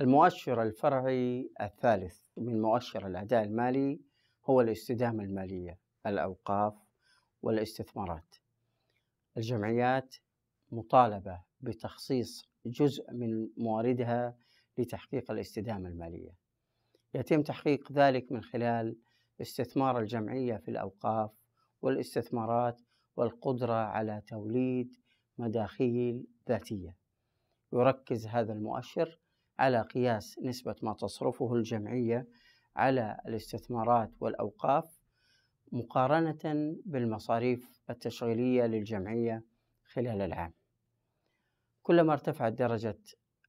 المؤشر الفرعي الثالث من مؤشر الأداء المالي هو الاستدامة المالية الأوقاف والاستثمارات الجمعيات مطالبة بتخصيص جزء من مواردها لتحقيق الاستدامة المالية يتم تحقيق ذلك من خلال استثمار الجمعية في الأوقاف والاستثمارات والقدرة على توليد مداخيل ذاتية يركز هذا المؤشر على قياس نسبة ما تصرفه الجمعية على الاستثمارات والأوقاف مقارنة بالمصاريف التشغيلية للجمعية خلال العام. كلما ارتفعت درجة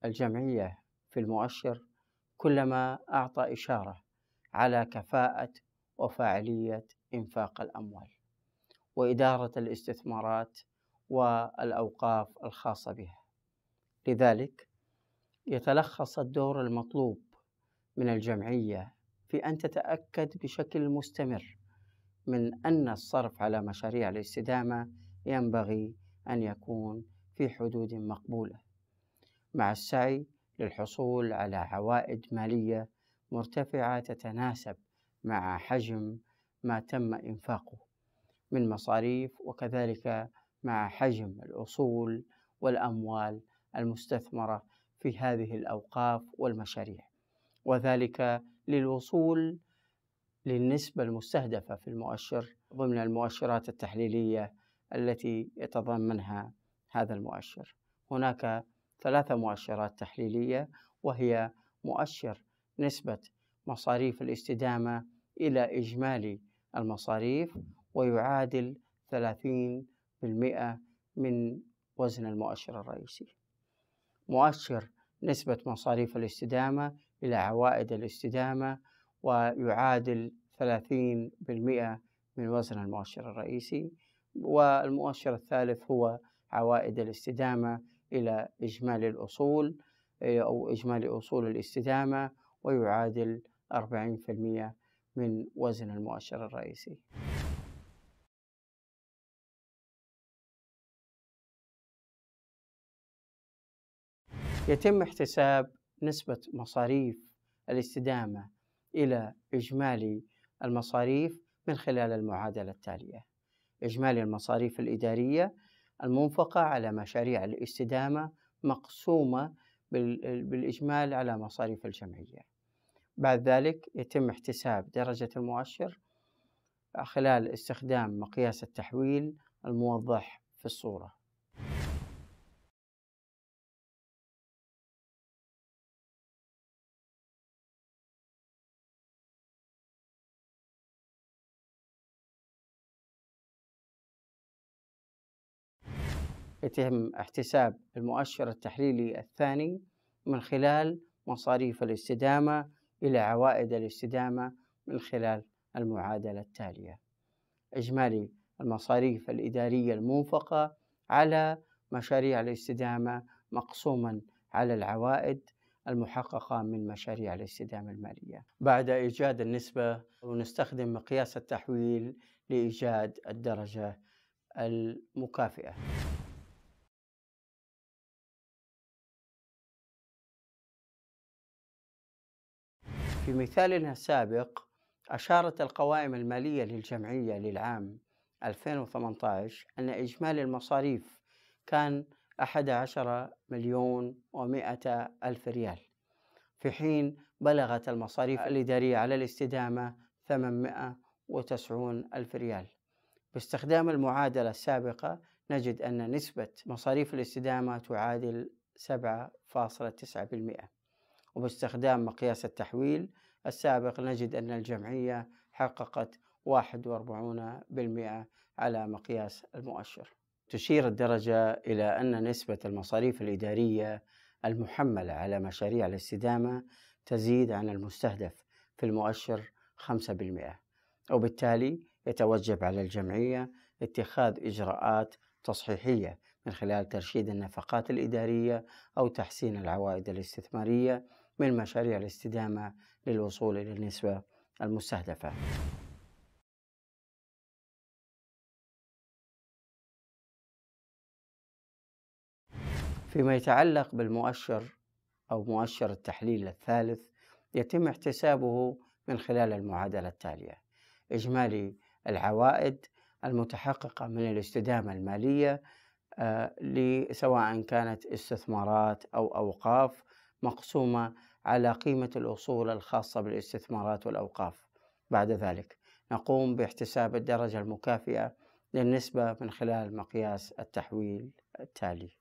الجمعية في المؤشر كلما أعطى إشارة على كفاءة وفاعلية إنفاق الأموال وإدارة الاستثمارات والأوقاف الخاصة بها. لذلك يتلخص الدور المطلوب من الجمعية في أن تتأكد بشكل مستمر من أن الصرف على مشاريع الاستدامة ينبغي أن يكون في حدود مقبولة مع السعي للحصول على عوائد مالية مرتفعة تتناسب مع حجم ما تم إنفاقه من مصاريف وكذلك مع حجم الأصول والأموال المستثمرة في هذه الأوقاف والمشاريع وذلك للوصول للنسبة المستهدفة في المؤشر ضمن المؤشرات التحليلية التي يتضمنها هذا المؤشر هناك ثلاثة مؤشرات تحليلية وهي مؤشر نسبة مصاريف الاستدامة إلى إجمالي المصاريف ويعادل 30% من وزن المؤشر الرئيسي مؤشر نسبة مصاريف الاستدامة إلى عوائد الاستدامة ويعادل 30% من وزن المؤشر الرئيسي والمؤشر الثالث هو عوائد الاستدامة إلى إجمالي الأصول أو إجمالي أصول الاستدامة ويعادل 40% من وزن المؤشر الرئيسي يتم احتساب نسبة مصاريف الاستدامة إلى إجمالي المصاريف من خلال المعادلة التالية إجمالي المصاريف الإدارية المنفقة على مشاريع الاستدامة مقسومة بالإجمال على مصاريف الجمعية بعد ذلك يتم احتساب درجة المؤشر خلال استخدام مقياس التحويل الموضح في الصورة يتم احتساب المؤشر التحليلي الثاني من خلال مصاريف الاستدامة إلى عوائد الاستدامة من خلال المعادلة التالية إجمالي المصاريف الإدارية المنفقة على مشاريع الاستدامة مقسوما على العوائد المحققة من مشاريع الاستدامة المالية بعد إيجاد النسبة ونستخدم مقياس التحويل لإيجاد الدرجة المكافئة في مثالنا السابق أشارت القوائم المالية للجمعية للعام 2018 أن إجمالي المصاريف كان 11 مليون و100 ألف ريال في حين بلغت المصاريف الإدارية على الاستدامة 890 ألف ريال باستخدام المعادلة السابقة نجد أن نسبة مصاريف الاستدامة تعادل 7.9% وباستخدام مقياس التحويل السابق نجد أن الجمعية حققت 41% على مقياس المؤشر تشير الدرجة إلى أن نسبة المصاريف الإدارية المحملة على مشاريع الاستدامة تزيد عن المستهدف في المؤشر 5% وبالتالي يتوجب على الجمعية اتخاذ إجراءات تصحيحية من خلال ترشيد النفقات الإدارية أو تحسين العوائد الاستثمارية من مشاريع الاستدامة للوصول إلى النسبة المستهدفة فيما يتعلق بالمؤشر أو مؤشر التحليل الثالث يتم احتسابه من خلال المعادلة التالية إجمالي العوائد المتحققة من الاستدامة المالية آه، سواء كانت استثمارات أو أوقاف مقسومة على قيمة الأصول الخاصة بالاستثمارات والأوقاف بعد ذلك نقوم باحتساب الدرجة المكافئة للنسبة من خلال مقياس التحويل التالي